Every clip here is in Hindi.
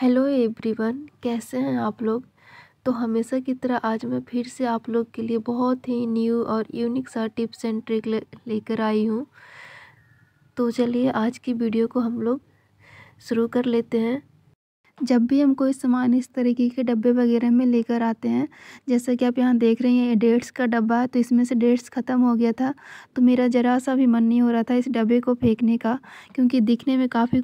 हेलो एवरीवन कैसे हैं आप लोग तो हमेशा की तरह आज मैं फिर से आप लोग के लिए बहुत ही न्यू और यूनिक सा टिप्स एंड ट्रिक लेकर आई हूँ तो चलिए आज की वीडियो को हम लोग शुरू कर लेते हैं जब भी हम कोई सामान इस तरीके के डब्बे वगैरह में लेकर आते हैं जैसा कि आप यहाँ देख रहे हैं ये डेट्स का डब्बा है तो इसमें से डेट्स ख़त्म हो गया था तो मेरा ज़रा सा भी मन नहीं हो रहा था इस डब्बे को फेंकने का क्योंकि दिखने में काफ़ी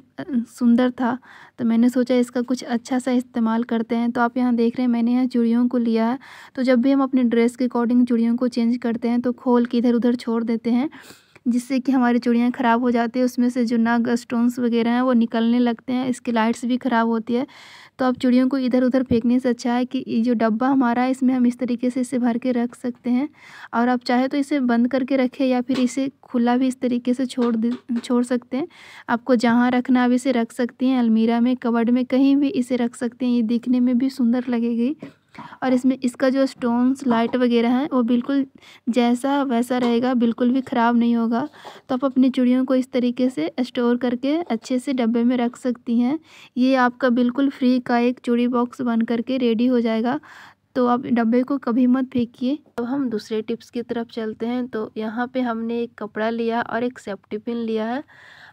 सुंदर था तो मैंने सोचा इसका कुछ अच्छा सा इस्तेमाल करते हैं तो आप यहाँ देख रहे हैं मैंने यहाँ चूड़ियों को लिया है तो जब भी हम अपने ड्रेस के अकॉर्डिंग चूड़ियों को चेंज करते हैं तो खोल के इधर उधर छोड़ देते हैं जिससे कि हमारी चूड़ियाँ ख़राब हो जाती है उसमें से जो नग स्टोन्स वगैरह हैं वो निकलने लगते हैं इसकी लाइट्स भी ख़राब होती है तो अब चूड़ियों को इधर उधर फेंकने से अच्छा है कि जो डब्बा हमारा है इसमें हम इस तरीके से इसे भर के रख सकते हैं और आप चाहे तो इसे बंद करके रखें या फिर इसे खुला भी इस तरीके से छोड़ छोड़ सकते हैं आपको जहाँ रखना आप इसे रख सकती हैं अलमीरा में कबड़ में कहीं भी इसे रख सकते हैं ये दिखने में भी सुंदर लगेगी और इसमें इसका जो स्टोन्स लाइट वगैरह है वो बिल्कुल जैसा वैसा रहेगा बिल्कुल भी ख़राब नहीं होगा तो आप अपनी चूड़ियों को इस तरीके से स्टोर करके अच्छे से डब्बे में रख सकती हैं ये आपका बिल्कुल फ्री का एक चूड़ी बॉक्स बन करके रेडी हो जाएगा तो आप डब्बे को कभी मत फेंकिए अब हम दूसरे टिप्स की तरफ चलते हैं तो यहाँ पर हमने एक कपड़ा लिया और एक सेफ्टी पिन लिया है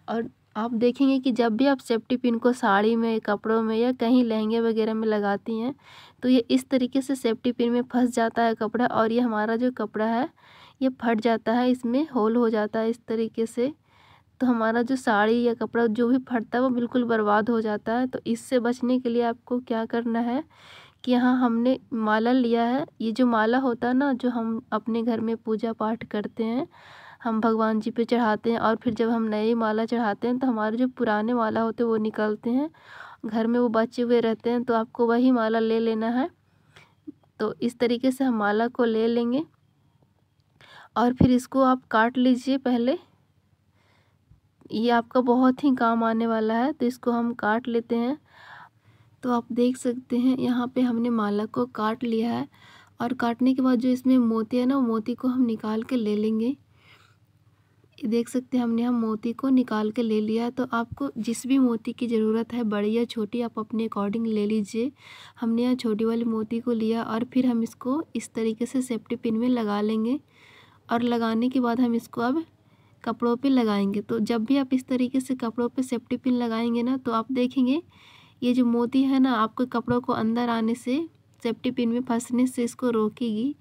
और आप देखेंगे कि जब भी आप सेफ्टी पिन को साड़ी में कपड़ों में या कहीं लहंगे वगैरह में लगाती हैं तो ये इस तरीके से सेफ्टी पिन में फंस जाता है कपड़ा और ये हमारा जो कपड़ा है ये फट जाता है इसमें होल हो जाता है इस तरीके से तो हमारा जो साड़ी या कपड़ा जो भी फटता है वो बिल्कुल बर्बाद हो जाता है तो इससे बचने के लिए आपको क्या करना है कि यहाँ हमने माला लिया है ये जो माला होता है ना जो हम अपने घर में पूजा पाठ करते हैं हम भगवान जी पे चढ़ाते हैं और फिर जब हम नई माला चढ़ाते हैं तो हमारे जो पुराने माला होते हैं वो निकलते हैं घर में वो बचे हुए रहते हैं तो आपको वही माला ले लेना है तो इस तरीके से हम माला को ले लेंगे और फिर इसको आप काट लीजिए पहले ये आपका बहुत ही काम आने वाला है तो इसको हम काट लेते हैं तो आप देख सकते हैं यहाँ पे हमने माला को काट लिया है और काटने के बाद जो इसमें मोती है ना मोती को हम निकाल के ले लेंगे देख सकते हैं हमने हम मोती को निकाल के ले लिया है तो आपको जिस भी मोती की ज़रूरत है बड़ी या छोटी आप अपने अकॉर्डिंग ले लीजिए हमने यहाँ छोटी वाली मोती को लिया और फिर हम इसको इस तरीके से सेफ्टी पिन में लगा लेंगे और लगाने के बाद हम इसको अब कपड़ों पे लगाएंगे तो जब भी आप इस तरीके से कपड़ों पर सेफ्टी पिन लगाएंगे ना तो आप देखेंगे ये जो मोती है ना आपके कपड़ों को अंदर आने से सेफ्टी पिन में फंसने से इसको रोकेगी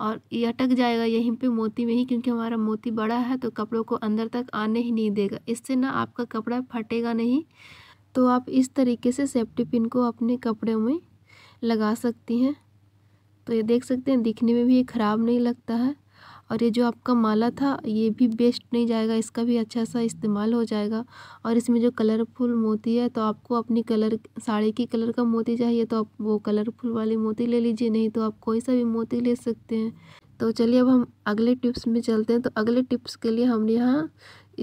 और ये अटक जाएगा यहीं पे मोती में ही क्योंकि हमारा मोती बड़ा है तो कपड़ों को अंदर तक आने ही नहीं देगा इससे ना आपका कपड़ा फटेगा नहीं तो आप इस तरीके से सेफ्टी पिन को अपने कपड़े में लगा सकती हैं तो ये देख सकते हैं दिखने में भी ये ख़राब नहीं लगता है और ये जो आपका माला था ये भी वेस्ट नहीं जाएगा इसका भी अच्छा सा इस्तेमाल हो जाएगा और इसमें जो कलरफुल मोती है तो आपको अपनी कलर साड़ी की कलर का मोती चाहिए तो आप वो कलरफुल वाली मोती ले लीजिए नहीं तो आप कोई सा भी मोती ले सकते हैं तो चलिए अब हम अगले टिप्स में चलते हैं तो अगले टिप्स के लिए हमने यहाँ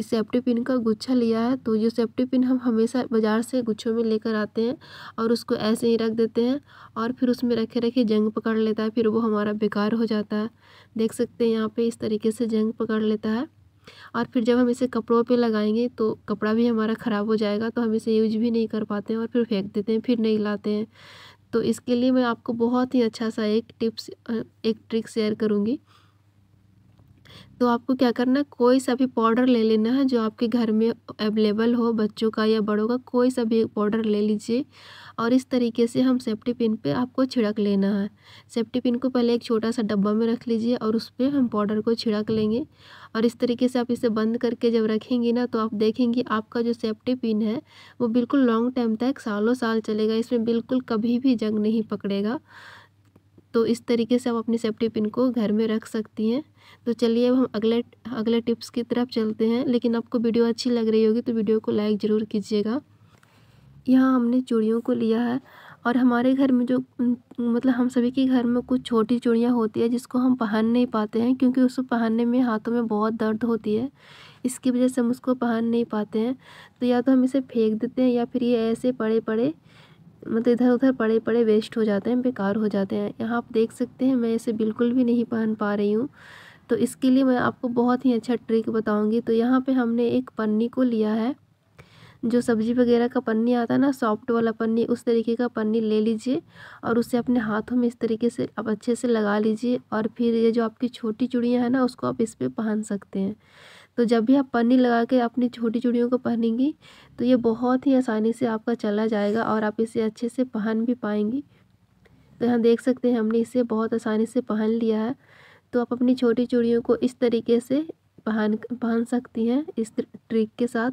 इस सेफ्टी पिन का गुच्छा लिया है तो ये सेफ्टी पिन हम हमेशा बाज़ार से गुच्छों में लेकर आते हैं और उसको ऐसे ही रख देते हैं और फिर उसमें रखे रखे जंग पकड़ लेता है फिर वो हमारा बेकार हो जाता है देख सकते हैं यहाँ पे इस तरीके से जंग पकड़ लेता है और फिर जब हम इसे कपड़ों पे लगाएंगे तो कपड़ा भी हमारा ख़राब हो जाएगा तो हम इसे यूज भी नहीं कर पाते हैं और फिर फेंक देते हैं फिर नहीं लाते हैं तो इसके लिए मैं आपको बहुत ही अच्छा सा एक टिप्स एक ट्रिक शेयर करूँगी तो आपको क्या करना है कोई सा भी पाउडर ले लेना है जो आपके घर में अवेलेबल हो बच्चों का या बड़ों का कोई सा भी पाउडर ले लीजिए और इस तरीके से हम सेफ्टी पिन पे आपको छिड़क लेना है सेफ्टी पिन को पहले एक छोटा सा डब्बा में रख लीजिए और उस पर हम पाउडर को छिड़क लेंगे और इस तरीके से आप इसे बंद करके जब रखेंगी ना तो आप देखेंगे आपका जो सेफ्टी पिन है वो बिल्कुल लॉन्ग टाइम तक सालों साल चलेगा इसमें बिल्कुल कभी भी जंग नहीं पकड़ेगा तो इस तरीके से हम अपनी सेफ्टी पिन को घर में रख सकती हैं तो चलिए अब हम अगले अगले टिप्स की तरफ चलते हैं लेकिन आपको वीडियो अच्छी लग रही होगी तो वीडियो को लाइक ज़रूर कीजिएगा यहाँ हमने चूड़ियों को लिया है और हमारे घर में जो मतलब हम सभी के घर में कुछ छोटी चूड़ियाँ होती है जिसको हम पहन नहीं पाते हैं क्योंकि उसको पहनने में हाथों में बहुत दर्द होती है इसकी वजह से हम उसको पहन नहीं पाते हैं तो या तो हम इसे फेंक देते हैं या फिर ये ऐसे पड़े पड़े मतलब इधर उधर पड़े पड़े वेस्ट हो जाते हैं बेकार हो जाते हैं यहाँ आप देख सकते हैं मैं इसे बिल्कुल भी नहीं पहन पा रही हूँ तो इसके लिए मैं आपको बहुत ही अच्छा ट्रिक बताऊँगी तो यहाँ पर हमने एक पन्नी को लिया है जो सब्ज़ी वगैरह का पन्नी आता है ना सॉफ्ट वाला पन्नी उस तरीके का पन्नी ले लीजिए और उसे अपने हाथों में इस तरीके से आप अच्छे से लगा लीजिए और फिर ये जो आपकी छोटी चूड़ियाँ हैं ना उसको आप इस पर पहन सकते हैं तो जब भी आप पन्नी लगा के अपनी छोटी चूड़ियों को पहनेंगी तो ये बहुत ही आसानी से आपका चला जाएगा और आप इसे अच्छे से पहन भी पाएंगी तो यहाँ देख सकते हैं हमने इसे बहुत आसानी से पहन लिया है तो आप अपनी छोटी चूड़ियों को इस तरीके से पहन पहन सकती हैं इस ट्रिक के साथ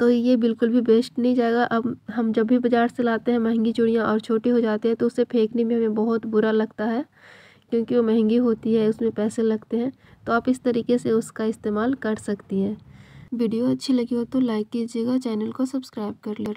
तो ये बिल्कुल भी बेस्ट नहीं जाएगा अब हम जब भी बाज़ार से लाते हैं महंगी चूड़ियाँ और छोटी हो जाती है तो उसे फेंकने में हमें बहुत बुरा लगता है क्योंकि वो महंगी होती है उसमें पैसे लगते हैं तो आप इस तरीके से उसका इस्तेमाल कर सकती हैं वीडियो अच्छी लगी हो तो लाइक कीजिएगा चैनल को सब्सक्राइब कर ले